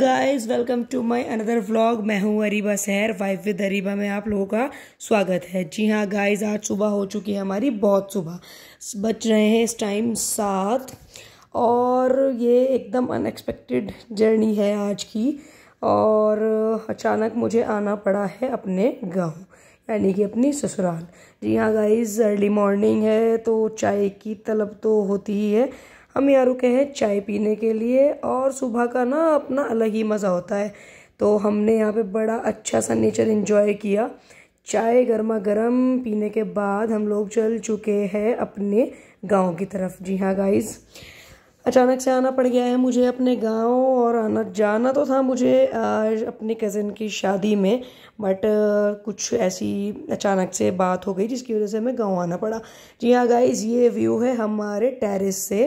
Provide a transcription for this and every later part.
guys welcome to my another vlog मैं हूँ अरीबा सहर वाइफ विद अरीबा में आप लोगों का स्वागत है जी हाँ गाइज आज सुबह हो चुकी है हमारी बहुत सुबह बच रहे हैं इस टाइम सात और ये एकदम अनएक्सपेक्टेड जर्नी है आज की और अचानक मुझे आना पड़ा है अपने गाँव यानी कि अपनी ससुराल जी हाँ गाइज़ अर्ली मॉर्निंग है तो चाय की तलब तो होती ही है हम यहाँ रुके हैं चाय पीने के लिए और सुबह का ना अपना अलग ही मज़ा होता है तो हमने यहाँ पे बड़ा अच्छा सा नेचर इन्जॉय किया चाय गर्मा गर्म पीने के बाद हम लोग चल चुके हैं अपने गांव की तरफ जी हाँ गाइज़ अचानक से आना पड़ गया है मुझे अपने गांव और आना जाना तो था मुझे अपने कज़न की शादी में बट कुछ ऐसी अचानक से बात हो गई जिसकी वजह से हमें गांव आना पड़ा जी हाँ गाइज ये व्यू है हमारे टेरेस से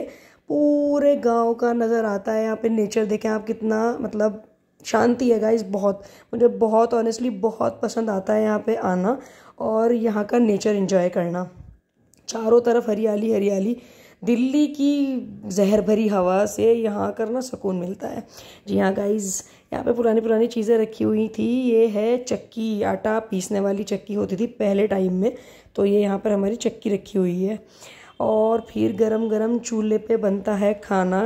पूरे गांव का नज़र आता है यहाँ पे नेचर देखें आप कितना मतलब शांति है गाइस बहुत मुझे बहुत ऑनेस्टली बहुत पसंद आता है यहाँ पे आना और यहाँ का नेचर इन्जॉय करना चारों तरफ हरियाली हरियाली दिल्ली की जहर भरी हवा से यहाँ करना ना सुकून मिलता है जी हाँ गाइज यहाँ पे पुरानी पुरानी चीज़ें रखी हुई थी ये है चक्की आटा पीसने वाली चक्की होती थी पहले टाइम में तो ये यहाँ पर हमारी चक्की रखी हुई है और फिर गरम गरम चूल्हे पे बनता है खाना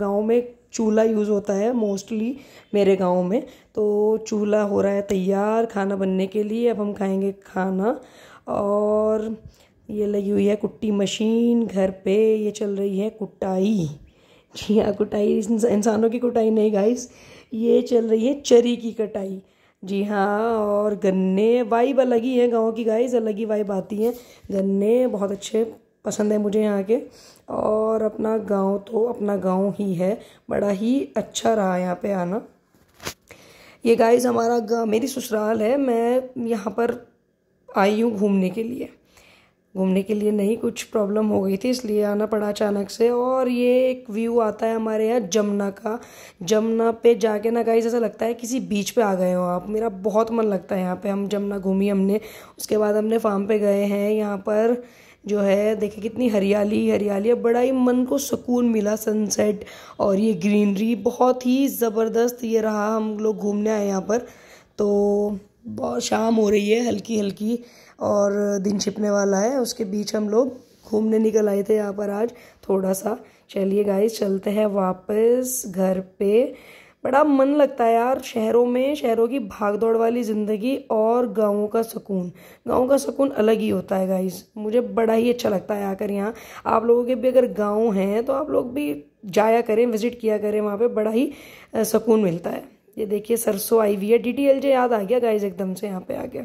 गांव में चूल्हा यूज़ होता है मोस्टली मेरे गांव में तो चूल्हा हो रहा है तैयार खाना बनने के लिए अब हम खाएंगे खाना और ये लगी हुई है कुट्टी मशीन घर पे ये चल रही है कुटाई जी हाँ कुटाई इंसानों की कुटाई नहीं गाइस ये चल रही है चरी की कटाई जी हाँ और गन्ने वाइब अलग ही है गाँव की गाइस अलग ही वाइब आती है गन्ने बहुत अच्छे पसंद है मुझे यहाँ के और अपना गांव तो अपना गांव ही है बड़ा ही अच्छा रहा यहाँ पे आना ये गाइस हमारा गाँव मेरी ससुराल है मैं यहाँ पर आई हूँ घूमने के लिए घूमने के लिए नहीं कुछ प्रॉब्लम हो गई थी इसलिए आना पड़ा अचानक से और ये एक व्यू आता है हमारे यहाँ जमुना का जमुना पे जाके ना गाइस ऐसा लगता है किसी बीच पे आ गए हो आप मेरा बहुत मन लगता है यहाँ पे हम जमुना घूमी हमने उसके बाद हमने फार्म पे गए हैं यहाँ पर जो है देखिए कितनी हरियाली हरियाली बड़ा ही मन को सुकून मिला सनसेट और ये ग्रीनरी बहुत ही ज़बरदस्त ये रहा हम लोग घूमने आए यहाँ पर तो बहुत शाम हो रही है हल्की हल्की और दिन छिपने वाला है उसके बीच हम लोग घूमने निकल आए थे यहाँ पर आज थोड़ा सा चलिए गाइस चलते हैं वापस घर पे बड़ा मन लगता है यार शहरों में शहरों की भागदौड़ वाली ज़िंदगी और गाँवों का सुकून गाँव का सुकून अलग ही होता है गाइस मुझे बड़ा ही अच्छा लगता है आकर यहाँ आप लोगों के भी अगर गाँव हैं तो आप लोग भी जाया करें विज़िट किया करें वहाँ पर बड़ा ही सुकून मिलता है ये देखिए सरसों आई हुई है डी टी एल जे याद आ गया गाइज एकदम से यहाँ पे गया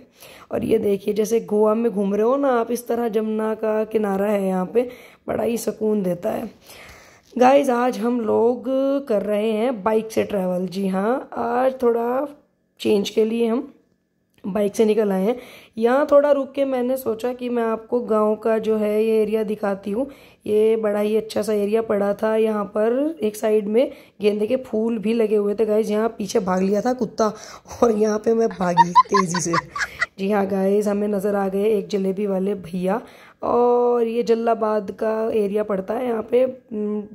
और ये देखिए जैसे गोवा में घूम रहे हो ना आप इस तरह जमुना का किनारा है यहाँ पे बड़ा ही सुकून देता है गाइज आज हम लोग कर रहे हैं बाइक से ट्रैवल जी हाँ आज थोड़ा चेंज के लिए हम बाइक से निकल आए हैं यहाँ थोड़ा रुक के मैंने सोचा कि मैं आपको गांव का जो है ये एरिया दिखाती हूँ ये बड़ा ही अच्छा सा एरिया पड़ा था यहाँ पर एक साइड में गेंदे के फूल भी लगे हुए थे गाइज यहाँ पीछे भाग लिया था कुत्ता और यहाँ पे मैं भागी तेज़ी से जी हाँ गाइज हमें नज़र आ गए एक जलेबी वाले भैया और ये जल्लाबाद का एरिया पड़ता है यहाँ पे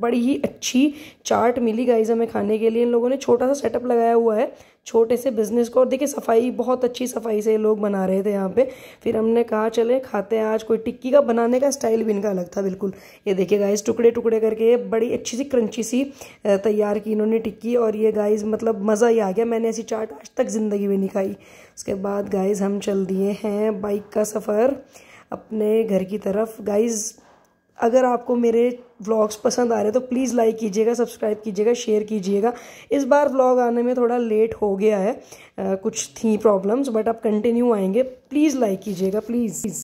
बड़ी ही अच्छी चाट मिली गाइज हमें खाने के लिए इन लोगों ने छोटा सा सेटअप लगाया हुआ है छोटे से बिजनेस को और देखिए सफाई बहुत अच्छी सफाई से लोग बना रहे थे यहाँ पे फिर हमने कहा चले खाते हैं आज कोई टिक्की का बनाने का स्टाइल भी इनका अलग था बिल्कुल ये देखिए गाइस टुकड़े टुकड़े करके बड़ी अच्छी सी क्रंची सी तैयार की इन्होंने टिक्की और ये गाइस मतलब मज़ा ही आ गया मैंने ऐसी चाट आज तक ज़िंदगी में नहीं खाई उसके बाद गाइज हम चल दिए हैं बाइक का सफ़र अपने घर की तरफ गाइज़ अगर आपको मेरे व्लॉग्स पसंद आ रहे हैं तो प्लीज़ लाइक कीजिएगा सब्सक्राइब कीजिएगा शेयर कीजिएगा इस बार व्लॉग आने में थोड़ा लेट हो गया है आ, कुछ थी प्रॉब्लम्स बट अब कंटिन्यू आएंगे प्लीज़ लाइक कीजिएगा प्लीज़